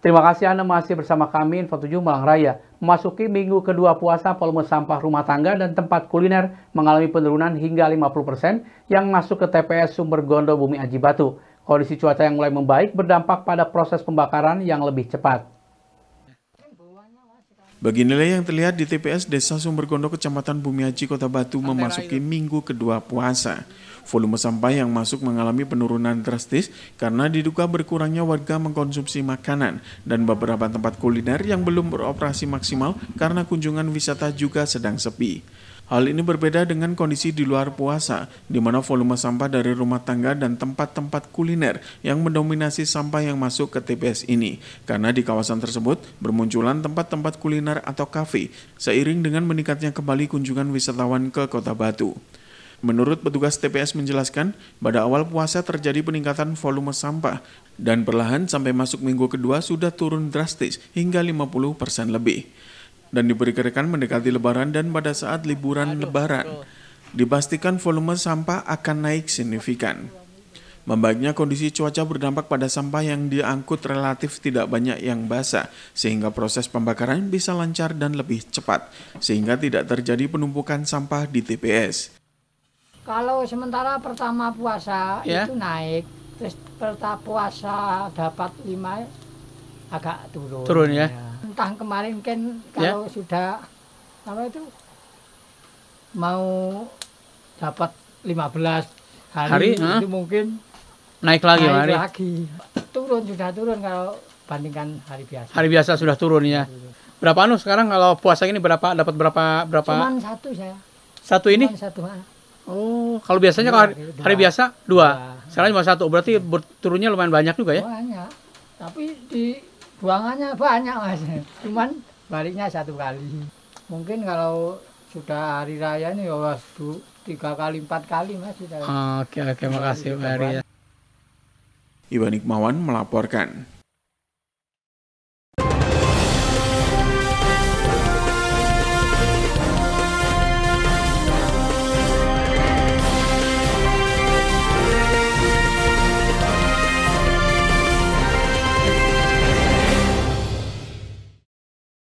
Terima kasih Anda masih bersama kami Info 7 Malang Raya. Memasuki minggu kedua puasa, volume sampah rumah tangga dan tempat kuliner mengalami penurunan hingga 50% yang masuk ke TPS Sumber Gondo Bumi Aji Batu. Kondisi cuaca yang mulai membaik berdampak pada proses pembakaran yang lebih cepat. Bagi nilai yang terlihat di TPS Desa Sumbergondo, Kecamatan Bumi Haji, Kota Batu memasuki minggu kedua puasa. Volume sampah yang masuk mengalami penurunan drastis karena diduga berkurangnya warga mengkonsumsi makanan dan beberapa tempat kuliner yang belum beroperasi maksimal karena kunjungan wisata juga sedang sepi. Hal ini berbeda dengan kondisi di luar puasa, di mana volume sampah dari rumah tangga dan tempat-tempat kuliner yang mendominasi sampah yang masuk ke TPS ini. Karena di kawasan tersebut bermunculan tempat-tempat kuliner atau kafe, seiring dengan meningkatnya kembali kunjungan wisatawan ke Kota Batu. Menurut petugas TPS menjelaskan, pada awal puasa terjadi peningkatan volume sampah dan perlahan sampai masuk minggu kedua sudah turun drastis hingga 50% lebih dan diperkirakan mendekati Lebaran dan pada saat liburan Lebaran, dipastikan volume sampah akan naik signifikan. Membaiknya kondisi cuaca berdampak pada sampah yang diangkut relatif tidak banyak yang basah, sehingga proses pembakaran bisa lancar dan lebih cepat, sehingga tidak terjadi penumpukan sampah di TPS. Kalau sementara pertama puasa ya? itu naik, terus pertama puasa dapat 5 agak turun. Turun ya. ya. Entah kemarin kan kalau ya. sudah apa itu mau dapat 15 hari, hari itu huh? mungkin naik lagi naik hari. lagi. Turun sudah turun kalau bandingkan hari biasa. Hari biasa sudah turun ya. Berapa anu sekarang kalau puasa ini berapa dapat berapa berapa? Cuman satu saya. Satu ini? Cuman satu. Oh, kalau biasanya kalau hari, hari biasa dua. dua. Sekarang cuma satu. Berarti iya. turunnya lumayan banyak juga ya? Banyak. Tapi di buangannya banyak mas cuman baliknya satu kali mungkin kalau sudah hari raya ini ya was tiga kali empat kali mas oke oke makasih pak Iwan Iqmawan melaporkan